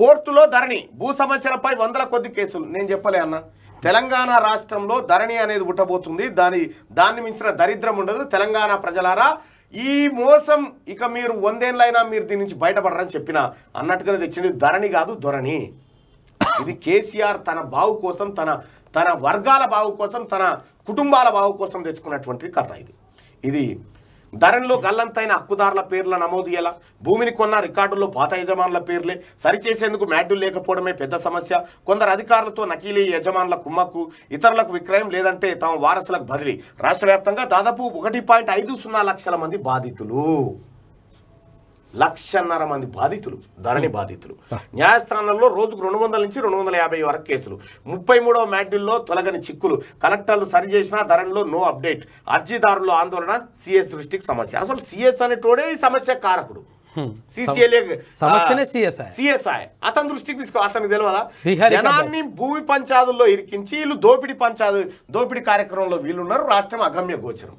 కోర్టులో ధరణి భూ సమస్యలపై వందల కొద్ది కేసులు నేను చెప్పలే అన్న తెలంగాణ రాష్ట్రంలో ధరణి అనేది ఉట్టబోతుంది దాని దాన్ని మించిన దరిద్రం ఉండదు తెలంగాణ ప్రజలారా ఈ మోసం ఇక మీరు వందేళ్ళైనా మీరు దీని నుంచి బయటపడరని చెప్పిన అన్నట్టుగానే తెచ్చింది ధరణి కాదు ధోరణి ఇది కేసీఆర్ తన బావు కోసం తన తన వర్గాల బావు కోసం తన కుటుంబాల బావు కోసం తెచ్చుకున్నటువంటి కథ ఇది ఇది ధరణిలో గల్లంతైన హక్కుదారుల పేర్ల నమోదు ఎలా భూమిని కొన్న రికార్డుల్లో పాత యజమానుల పేర్లే సరిచేసేందుకు మ్యాడ్యూల్ లేకపోవడమే పెద్ద సమస్య కొందరు అధికారులతో నకిలీ యజమానుల కుమ్మకు ఇతరులకు విక్రయం లేదంటే తమ వారసులకు బదిలీ రాష్ట్ర దాదాపు ఒకటి లక్షల మంది బాధితులు లక్షన్నర మంది బాధితులు ధరణి బాధితులు న్యాయస్థానంలో రోజుకు రెండు వందల నుంచి రెండు వందల యాభై వరకు కేసులు ముప్పై మూడవ మ్యాటిల్లో తొలగని చిక్కులు కలెక్టర్లు సరి చేసినా ధరణిలో నో అప్డేట్ అర్జీదారుల ఆందోళన సిఎస్ దృష్టికి సమస్య అసలు సిఎస్ అనేటోడే ఈ సమస్య కారకుడు సిఎస్ఐ అతని దృష్టికి తీసుకో అతనికి తెలియాలా జనాన్ని భూమి పంచాదుల్లో ఇరికించి వీళ్ళు దోపిడీ పంచాదు దోపిడీ కార్యక్రమంలో వీళ్ళున్నారు రాష్ట్రం అగమ్య గోచరం